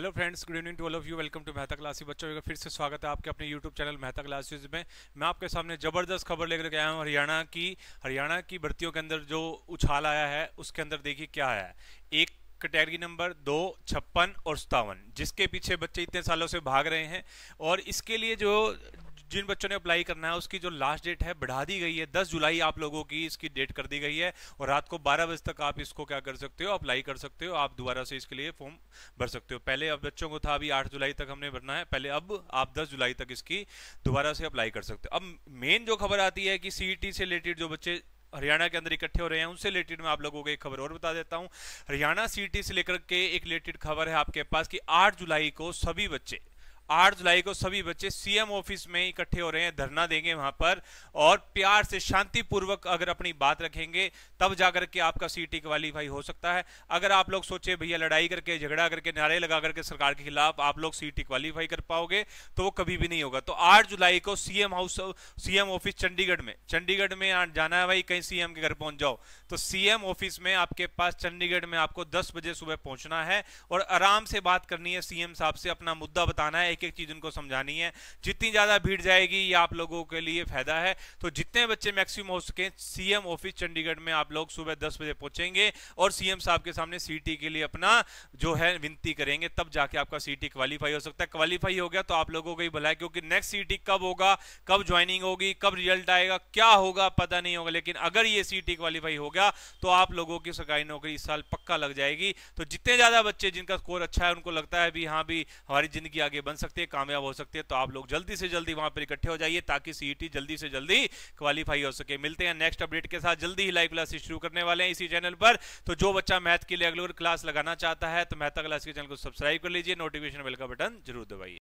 hello friends good evening to all of you welcome to Mehta क्लासी बच्चों का फिर से स्वागत है आपके अपने यूट्यूब चैनल मेहता क्लासेस में मैं आपके सामने ज़बरदस्त खबर लेकर के आया हूँ हरियाणा की हरियाणा की भर्तियों के अंदर जो उछाल आया है उसके अंदर देखिए क्या आया है एक कैटेगरी नंबर दो छप्पन और सतावन जिसके पीछे बच्चे इतने सालों से भाग रहे हैं और इसके लिए जो जिन बच्चों ने अप्लाई करना है उसकी जो लास्ट डेट है बढ़ा दी गई है दस जुलाई आप लोगों की इसकी डेट कर दी गई है और रात को बारह बजे तक आप इसको क्या कर सकते हो अप्लाई कर सकते हो आप दोबारा से इसके लिए फॉर्म भर सकते हो पहले अब बच्चों को था अभी आठ जुलाई तक हमने भरना है पहले अब आप दस जुलाई तक इसकी दोबारा से अप्लाई कर सकते हो अब मेन जो खबर आती है कि सीईटी e से रिलेटेड जो बच्चे हरियाणा के अंदर इकट्ठे हो रहे हैं उनसे रिलेटेड मैं आप लोगों को एक खबर और बता देता हूं हरियाणा सीटी e से लेकर के एक रिलेटेड खबर है आपके पास कि 8 जुलाई को सभी बच्चे 8 जुलाई को सभी बच्चे सीएम ऑफिस में इकट्ठे हो रहे हैं धरना देंगे वहां पर और प्यार से शांतिपूर्वक अगर अपनी बात रखेंगे तब जाकर के आपका सीटी क्वालीफाई हो सकता है अगर आप लोग सोचे भैया लड़ाई करके झगड़ा करके नारे लगा करके सरकार के खिलाफ आप लोग सीटी क्वालीफाई कर पाओगे तो वो कभी भी नहीं होगा तो आठ जुलाई को CM house CM office Chandigarh में चंडीगढ़ में जाना है भाई कहीं सीएम के घर पहुंच जाओ तो सीएम ऑफिस में आपके पास चंडीगढ़ में आपको दस बजे सुबह पहुंचना है और आराम से बात करनी है सीएम साहब से अपना मुद्दा बताना है एक एक चीज उनको समझानी है जितनी ज्यादा भीड़ जाएगी ये आप लोगों के लिए फायदा है तो जितने बच्चे मैक्सिमम हो सके सीएम ऑफिस चंडीगढ़ में आप लोग सुबह दस बजे पहुंचेंगे और सीएम साहब के सामने सीटी के लिए अपना जो है विनती करेंगे तब जाके आपका सीटी क्वालिफाई हो सकता है क्वालिफाई हो गया तो आप लोगों को ही भला है क्योंकि नेक्स्ट सीटी कब होगा कब ज्वाइनिंग होगी कब रिजल्ट आएगा क्या होगा पता नहीं होगा लेकिन अगर ये सीटी क्वालिफाई हो गया तो आप लोगों की सरकारी नौकरी इस साल पक्का लग जाएगी तो जितने ज्यादा बच्चे जिनका स्कोर अच्छा है उनको लगता है भी हाँ भी हमारी जिंदगी आगे बन सकती सकती है कामयाब हो सकती है तो आप लोग जल्दी से जल्दी वहां पर इकट्ठे हो जाइए ताकि सीईटी e जल्दी से जल्दी क्वालिफाई हो सके मिलते हैं नेक्स्ट अपडेट के साथ जल्दी ही लाइव क्लासेस शुरू करने वाले हैं इसी चैनल पर तो जो बच्चा मैथ के लिए अगले क्लास लगाना चाहता है तो मेहता क्लास के चैनल को सब्सक्राइब कर लीजिए नोटिफिकेशन बेल का बटन जरूर दबाइए